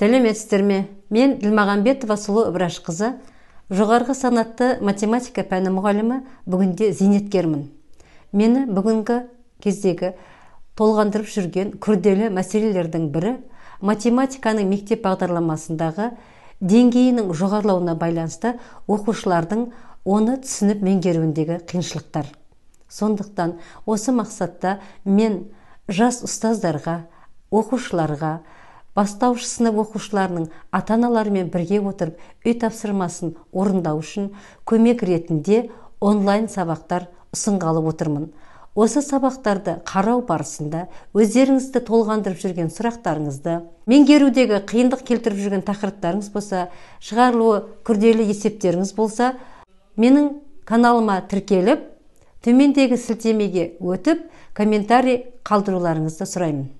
сәлеметсіздер ме мен ділмағамбетова сұлу қызы, жоғарғы санатты математика пәні мұғалімі бүгінде зейнеткермін мені бүгінгі кездегі толғандырып жүрген күрделі мәселелердің бірі математиканың мектеп бағдарламасындағы деңгейінің жоғарылауына байланысты оқушылардың оны түсініп меңгеруіндегі қиыншылықтар сондықтан осы мақсатта мен жас ұстаздарға оқушыларға бастауыш сынып оқушыларының ата аналарымен бірге отырып үй тапсырмасын орындау үшін көмек ретінде онлайн сабақтар ұсынғалы отырмын осы сабақтарды қарау барысында өздеріңізді толғандырып жүрген сұрақтарыңызды меңгерудегі қиындық келтіріп жүрген тақырыптарыңыз болса шығарылуы күрделі есептеріңіз болса менің каналыма тіркеліп төмендегі сілтемеге өтіп комментарий қалдыруларыңызды сұраймын